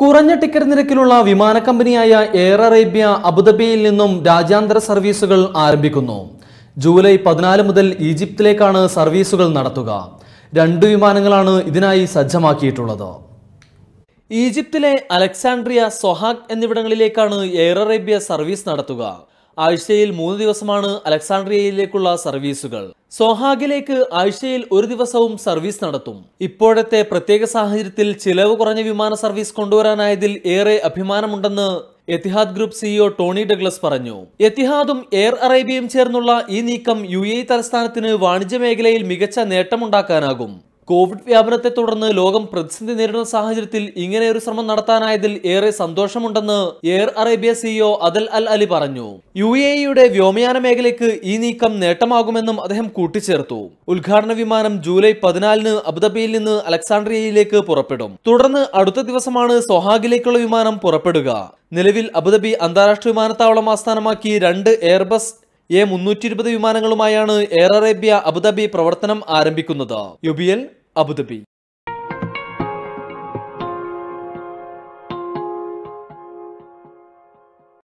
കുറഞ്ഞ ടിക്കറ്റ് നിരക്കിലുള്ള വിമാന കമ്പനിയായ എയർ അറേബ്യ അബുദാബിയിൽ നിന്നും രാജ്യാന്തര സർവീസുകൾ ആരംഭിക്കുന്നു ജൂലൈ പതിനാല് മുതൽ ഈജിപ്തിലേക്കാണ് സർവീസുകൾ നടത്തുക രണ്ട് വിമാനങ്ങളാണ് ഇതിനായി സജ്ജമാക്കിയിട്ടുള്ളത് ഈജിപ്തിലെ അലക്സാൻഡ്രിയ സൊഹാഗ് എന്നിവിടങ്ങളിലേക്കാണ് എയർ അറേബ്യ സർവീസ് നടത്തുക ആഴ്ചയിൽ മൂന്ന് ദിവസമാണ് അലക്സാൻഡ്രിയയിലേക്കുള്ള സർവീസുകൾ സോഹാഗിലേക്ക് ആഴ്ചയിൽ ഒരു ദിവസവും സർവീസ് നടത്തും ഇപ്പോഴത്തെ പ്രത്യേക സാഹചര്യത്തിൽ ചിലവ് കുറഞ്ഞ വിമാന സർവീസ് കൊണ്ടുവരാനായതിൽ ഏറെ അഭിമാനമുണ്ടെന്ന് Etihad group CEO Tony Douglas പറഞ്ഞു എത്തിഹാദും എയർ അറേബ്യയും ചേർന്നുള്ള ഈ നീക്കം യു എ തലസ്ഥാനത്തിന് വാണിജ്യ മേഖലയിൽ മികച്ച നേട്ടമുണ്ടാക്കാനാകും കോവിഡ് വ്യാപനത്തെ തുടർന്ന് ലോകം പ്രതിസന്ധി നേരിടുന്ന സാഹചര്യത്തിൽ ഇങ്ങനെയൊരു ശ്രമം നടത്താനായതിൽ ഏറെ സന്തോഷമുണ്ടെന്ന് air Arabia CEO Adel Al Ali പറഞ്ഞു യു എ ഇയുടെ വ്യോമയാന മേഖലയ്ക്ക് ഈ നീക്കം നേട്ടമാകുമെന്നും അദ്ദേഹം കൂട്ടിച്ചേർത്തു ഉദ്ഘാടന വിമാനം ജൂലൈ പതിനാലിന് അബുദാബിയിൽ നിന്ന് അലക്സാണ്ട്രിയയിലേക്ക് പുറപ്പെടും തുടർന്ന് അടുത്ത ദിവസമാണ് സൊഹാഗിലേക്കുള്ള വിമാനം പുറപ്പെടുക നിലവിൽ അബുദാബി അന്താരാഷ്ട്ര വിമാനത്താവളം ആസ്ഥാനമാക്കി രണ്ട് എയർബസ് എ മുന്നൂറ്റി ഇരുപത് വിമാനങ്ങളുമായാണ് എയർ അറേബ്യ അബുദാബി പ്രവർത്തനം ആരംഭിക്കുന്നത് യുബിയൽ Abu Dhabi.